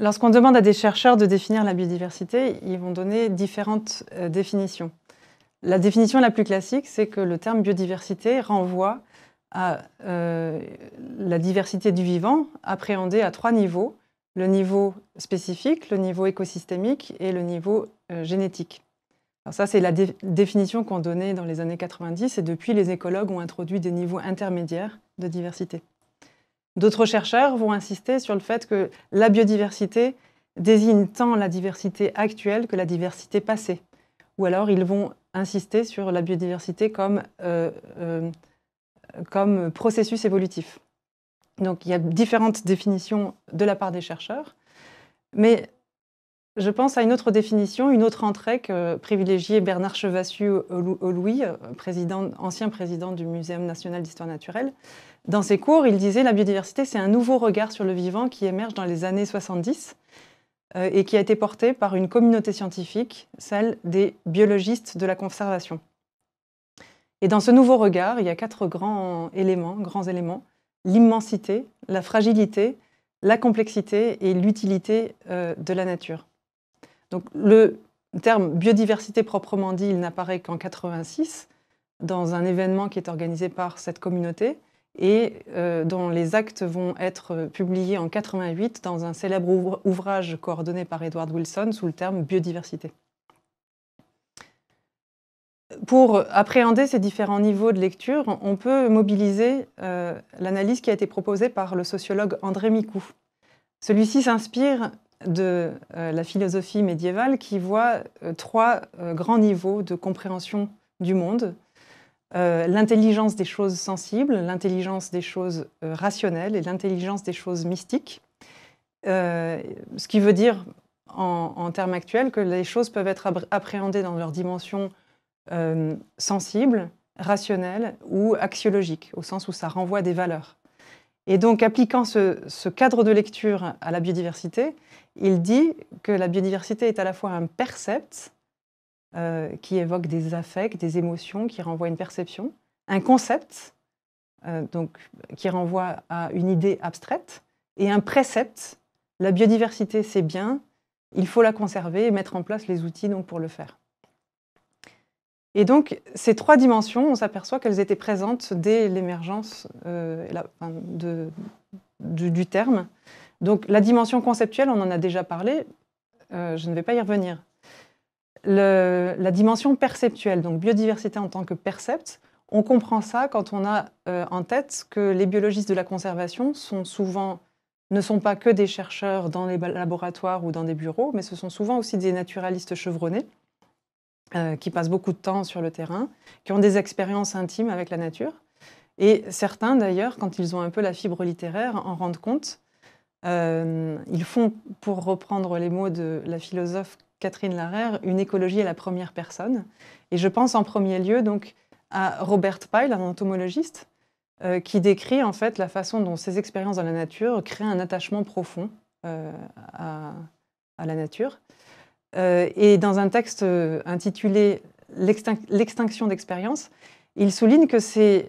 Lorsqu'on demande à des chercheurs de définir la biodiversité, ils vont donner différentes euh, définitions. La définition la plus classique, c'est que le terme biodiversité renvoie à euh, la diversité du vivant appréhendée à trois niveaux, le niveau spécifique, le niveau écosystémique et le niveau euh, génétique. ça, c'est la définition qu'on donnait dans les années 90 et depuis, les écologues ont introduit des niveaux intermédiaires de diversité. D'autres chercheurs vont insister sur le fait que la biodiversité désigne tant la diversité actuelle que la diversité passée. Ou alors ils vont insister sur la biodiversité comme, euh, euh, comme processus évolutif. Donc il y a différentes définitions de la part des chercheurs, mais je pense à une autre définition, une autre entrée que privilégiait Bernard Chevassu-Louis, euh, ancien président du Muséum national d'histoire naturelle. Dans ses cours, il disait la biodiversité, c'est un nouveau regard sur le vivant qui émerge dans les années 70 euh, et qui a été porté par une communauté scientifique, celle des biologistes de la conservation. Et dans ce nouveau regard, il y a quatre grands éléments, grands éléments l'immensité, la fragilité, la complexité et l'utilité euh, de la nature le terme biodiversité proprement dit, il n'apparaît qu'en 86 dans un événement qui est organisé par cette communauté et euh, dont les actes vont être publiés en 88 dans un célèbre ouvrage coordonné par Edward Wilson sous le terme biodiversité. Pour appréhender ces différents niveaux de lecture, on peut mobiliser euh, l'analyse qui a été proposée par le sociologue André Micou. Celui-ci s'inspire de euh, la philosophie médiévale qui voit euh, trois euh, grands niveaux de compréhension du monde. l'intelligence des choses sensibles, l'intelligence des choses rationnelles et l'intelligence des choses mystiques. ce qui veut dire, en, termes actuels, que les choses peuvent être appréhendées dans leur dimension sensible, rationnelle ou axiologique, au sens où ça renvoie des valeurs. Et donc, appliquant ce, cadre de lecture à la biodiversité, il dit que la biodiversité est à la fois un percept euh, qui évoque des affects, des émotions, qui renvoie à une perception, un concept euh, donc, qui renvoie à une idée abstraite, et un précepte. La biodiversité, c'est bien, il faut la conserver et mettre en place les outils donc, pour le faire. Et donc, ces trois dimensions, on s'aperçoit qu'elles étaient présentes dès l'émergence euh, du, terme. Donc, la dimension conceptuelle, on en a déjà parlé, euh, je ne vais pas y revenir. la dimension perceptuelle, donc biodiversité en tant que percept, on comprend ça quand on a euh, en tête que les biologistes de la conservation ne sont pas que des chercheurs dans les laboratoires ou dans des bureaux, mais ce sont souvent aussi des naturalistes chevronnés euh, qui passent beaucoup de temps sur le terrain, qui ont des expériences intimes avec la nature. Et certains, d'ailleurs, quand ils ont un peu la fibre littéraire, en rendent compte. Euh, ils font, pour reprendre les mots de la philosophe Catherine Larère, une écologie à la première personne. Et je pense en premier lieu donc à Robert Pyle, un entomologiste, euh, qui décrit en fait la façon dont ces expériences dans la nature créent un attachement profond à, la nature. Euh, et dans un texte euh, intitulé L'extinction d'expérience, il souligne que c'est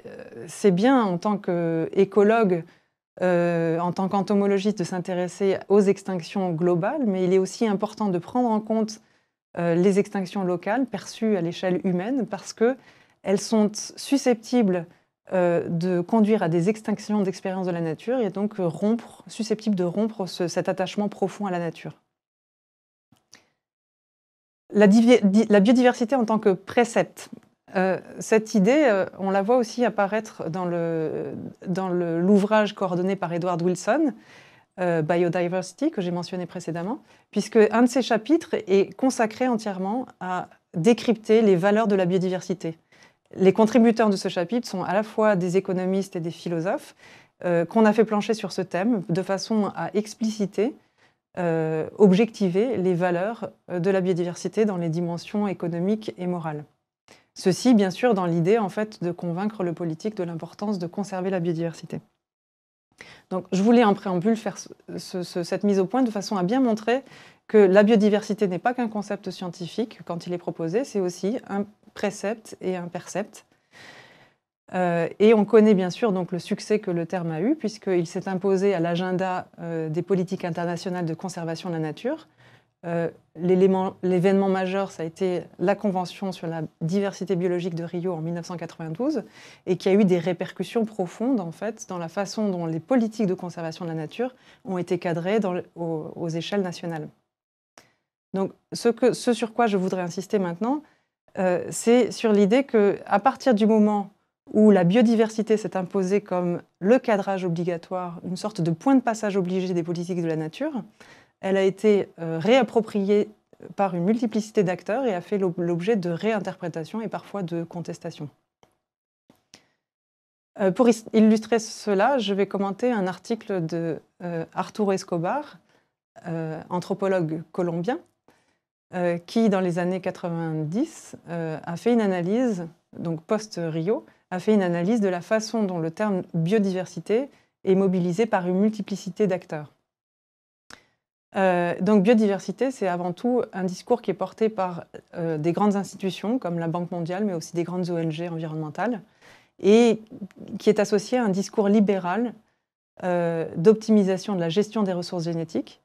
euh, bien en tant qu'écologue, en tant qu'entomologiste, de s'intéresser aux extinctions globales, mais il est aussi important de prendre en compte les extinctions locales perçues à l'échelle humaine parce qu'elles sont susceptibles de conduire à des extinctions d'expérience de la nature et donc susceptibles de rompre cet attachement profond à la nature. La, biodiversité en tant que précepte. Euh, cette idée, euh, on la voit aussi apparaître dans l'ouvrage coordonné par Edward Wilson, euh, Biodiversity, que j'ai mentionné précédemment, puisque un de ses chapitres est consacré entièrement à décrypter les valeurs de la biodiversité. Les contributeurs de ce chapitre sont à la fois des économistes et des philosophes qu'on a fait plancher sur ce thème de façon à expliciter euh, objectiver les valeurs euh, de la biodiversité dans les dimensions économiques et morales. Ceci, bien sûr, dans l'idée en fait de convaincre le politique de l'importance de conserver la biodiversité. Donc, je voulais en préambule faire cette mise au point de façon à bien montrer que la biodiversité n'est pas qu'un concept scientifique quand il est proposé, c'est aussi un précepte et un percept euh, et on connaît bien sûr donc le succès que le terme a eu, puisqu'il s'est imposé à l'agenda euh, des politiques internationales de conservation de la nature. Euh, l'événement majeur, ça a été la Convention sur la diversité biologique de Rio en 1992, et qui a eu des répercussions profondes en fait dans la façon dont les politiques de conservation de la nature ont été cadrées aux, échelles nationales. Donc, ce, ce, sur quoi je voudrais insister maintenant, c'est sur l'idée que partir du moment où la biodiversité s'est imposée comme le cadrage obligatoire, une sorte de point de passage obligé des politiques de la nature, elle a été euh, réappropriée euh, par une multiplicité d'acteurs et a fait l'objet de réinterprétations et parfois de contestations. Euh, pour illustrer cela, je vais commenter un article de Arturo Escobar, anthropologue colombien, qui, dans les années 90, a fait une analyse, donc post-Rio, a fait une analyse de la façon dont le terme biodiversité est mobilisé par une multiplicité d'acteurs. Euh, donc biodiversité, c'est avant tout un discours qui est porté par euh, des grandes institutions comme la Banque mondiale, mais aussi des grandes ONG environnementales, et qui est associé à un discours libéral euh, d'optimisation de la gestion des ressources génétiques,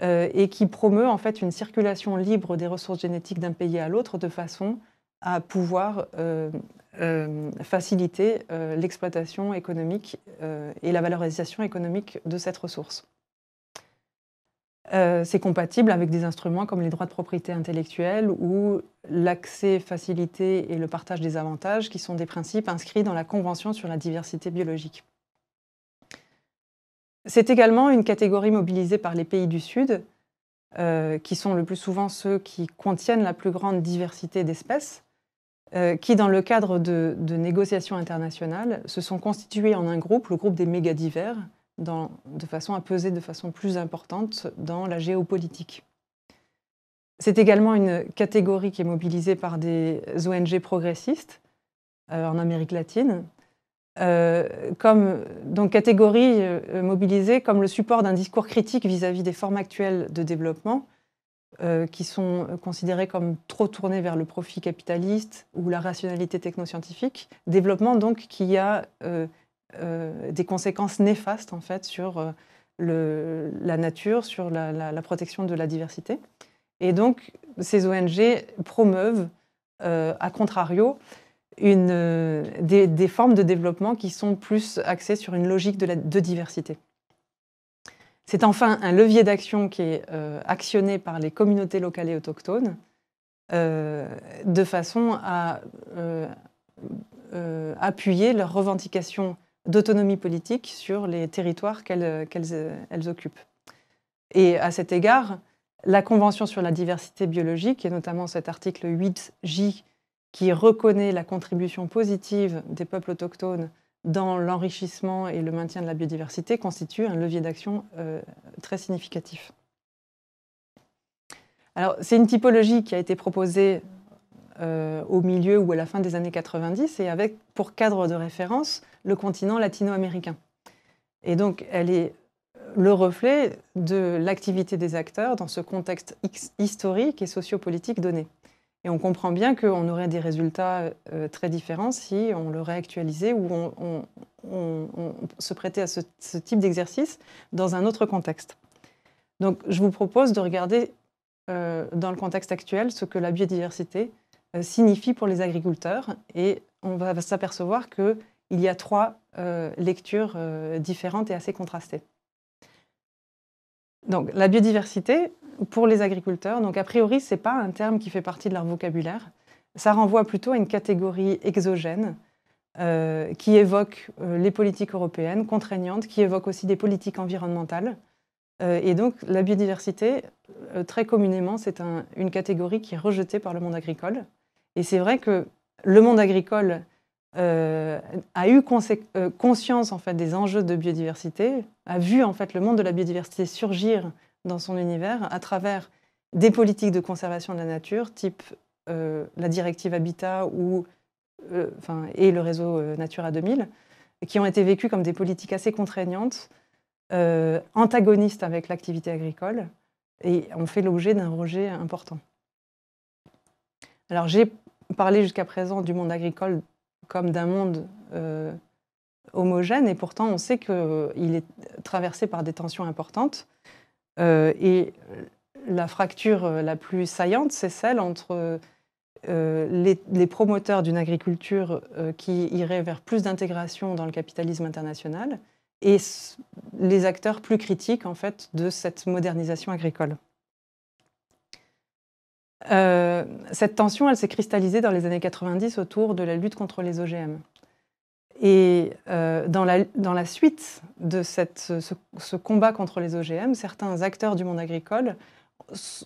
et qui promeut en fait une circulation libre des ressources génétiques d'un pays à l'autre de façon à pouvoir euh, euh, faciliter euh, l'exploitation économique et la valorisation économique de cette ressource. c'est compatible avec des instruments comme les droits de propriété intellectuelle ou l'accès facilité et le partage des avantages qui sont des principes inscrits dans la Convention sur la diversité biologique. C'est également une catégorie mobilisée par les pays du Sud, qui sont le plus souvent ceux qui contiennent la plus grande diversité d'espèces, euh, qui, dans le cadre de, négociations internationales, se sont constitués en un groupe, le groupe des méga divers, de façon à peser de façon plus importante dans la géopolitique. C'est également une catégorie qui est mobilisée par des ONG progressistes euh, en Amérique latine, euh, comme donc catégorie mobilisée comme le support d'un discours critique vis à -vis des formes actuelles de développement euh, qui sont considérés comme trop tournés vers le profit capitaliste ou la rationalité technoscientifique. Développement donc qui a euh, euh, des conséquences néfastes en fait sur la nature, sur la, protection de la diversité. Et donc ces ONG promeuvent, à contrario, des, formes de développement qui sont plus axées sur une logique de, la, de diversité. C'est enfin un levier d'action qui est euh, actionné par les communautés locales et autochtones euh, de façon à euh, appuyer leur revendication d'autonomie politique sur les territoires qu'elles occupent. Et à cet égard, la Convention sur la diversité biologique, et notamment cet article 8J qui reconnaît la contribution positive des peuples autochtones dans l'enrichissement et le maintien de la biodiversité constitue un levier d'action euh, très significatif. Alors, c'est une typologie qui a été proposée euh, au milieu ou à la fin des années 90 et avec pour cadre de référence le continent latino-américain. Et donc, elle est le reflet de l'activité des acteurs dans ce contexte historique et sociopolitique donné. Et on comprend bien qu'on aurait des résultats euh, très différents si on le réactualisait ou on, se prêtait à ce, type d'exercice dans un autre contexte. Donc je vous propose de regarder euh, dans le contexte actuel ce que la biodiversité euh, signifie pour les agriculteurs et on va s'apercevoir qu'il y a trois lectures différentes et assez contrastées. Donc la biodiversité, pour les agriculteurs. Donc a priori, ce n'est pas un terme qui fait partie de leur vocabulaire. Ça renvoie plutôt à une catégorie exogène euh, qui évoque euh, les politiques européennes contraignantes, qui évoque aussi des politiques environnementales. Euh, et donc la biodiversité, très communément, c'est une catégorie qui est rejetée par le monde agricole. Et c'est vrai que le monde agricole a eu conscience en fait des enjeux de biodiversité, a vu en fait le monde de la biodiversité surgir dans son univers à travers des politiques de conservation de la nature, type euh, la directive Habitat ou, euh, et le réseau euh, Natura 2000, qui ont été vécues comme des politiques assez contraignantes, antagonistes avec l'activité agricole, et ont fait l'objet d'un rejet important. Alors j'ai parlé jusqu'à présent du monde agricole comme d'un monde homogène, et pourtant on sait qu'il est traversé par des tensions importantes. Euh, et euh, la fracture euh, la plus saillante, c'est celle entre les, promoteurs d'une agriculture qui irait vers plus d'intégration dans le capitalisme international et les acteurs plus critiques en fait de cette modernisation agricole. cette tension, elle s'est cristallisée dans les années 90 autour de la lutte contre les OGM. Et euh, dans, la, suite de ce, combat contre les OGM, certains acteurs du monde agricole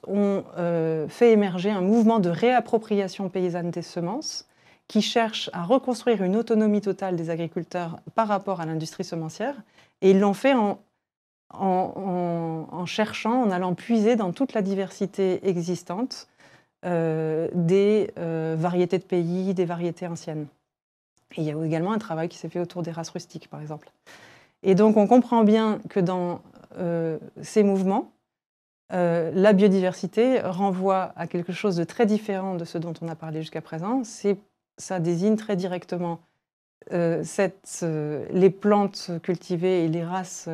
ont euh, fait émerger un mouvement de réappropriation paysanne des semences qui cherche à reconstruire une autonomie totale des agriculteurs par rapport à l'industrie semencière. Et ils l'ont fait en, en, cherchant, en allant puiser dans toute la diversité existante euh, des variétés de pays, des variétés anciennes il y a également un travail qui s'est fait autour des races rustiques, par exemple. Et donc on comprend bien que dans euh, ces mouvements, euh, la biodiversité renvoie à quelque chose de très différent de ce dont on a parlé jusqu'à présent. Ça désigne très directement euh, les plantes cultivées et les races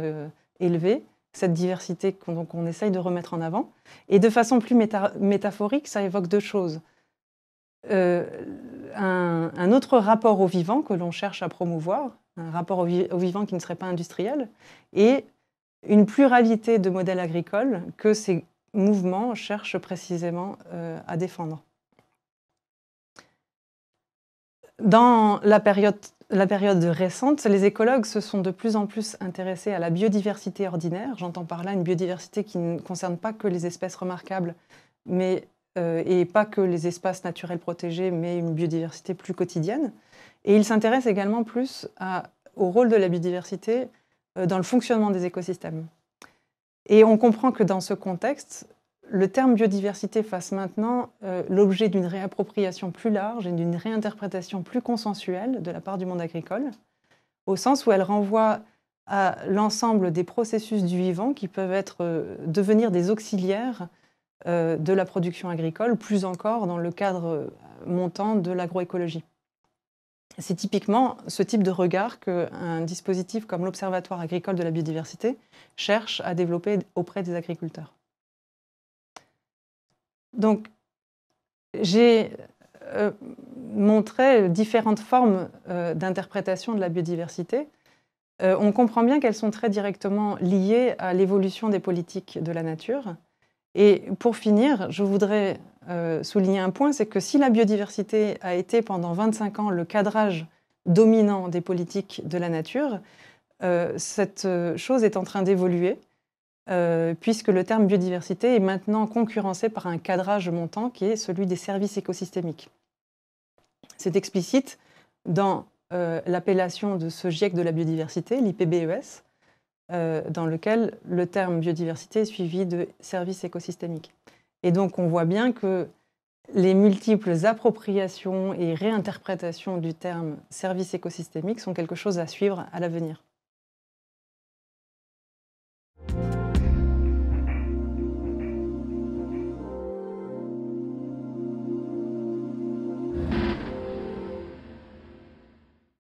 élevées, cette diversité qu'on essaye de remettre en avant. Et de façon plus métaphorique, ça évoque deux choses un, autre rapport au vivant que l'on cherche à promouvoir, un rapport au, vivant qui ne serait pas industriel, et une pluralité de modèles agricoles que ces mouvements cherchent précisément euh, à défendre. Dans la période, la période récente, les écologues se sont de plus en plus intéressés à la biodiversité ordinaire. J'entends par là une biodiversité qui ne concerne pas que les espèces remarquables, mais euh, et pas que les espaces naturels protégés, mais une biodiversité plus quotidienne. Et il s'intéresse également plus au rôle de la biodiversité euh, dans le fonctionnement des écosystèmes. Et on comprend que dans ce contexte, le terme biodiversité fasse maintenant euh, l'objet d'une réappropriation plus large et d'une réinterprétation plus consensuelle de la part du monde agricole, au sens où elle renvoie à l'ensemble des processus du vivant qui peuvent être, devenir des auxiliaires euh, de la production agricole, plus encore dans le cadre euh, montant de l'agroécologie. C'est typiquement ce type de regard qu'un dispositif comme l'Observatoire agricole de la biodiversité cherche à développer auprès des agriculteurs. Donc, j'ai euh, montré différentes formes d'interprétation de la biodiversité. on comprend bien qu'elles sont très directement liées à l'évolution des politiques de la nature et pour finir, je voudrais euh, souligner un point, c'est que si la biodiversité a été pendant 25 ans le cadrage dominant des politiques de la nature, euh, cette euh, chose est en train d'évoluer, puisque le terme biodiversité est maintenant concurrencé par un cadrage montant qui est celui des services écosystémiques. C'est explicite dans l'appellation de ce GIEC de la biodiversité, l'IPBES, euh, dans lequel le terme biodiversité est suivi de services écosystémiques. Et donc on voit bien que les multiples appropriations et réinterprétations du terme service écosystémique sont quelque chose à suivre à l'avenir.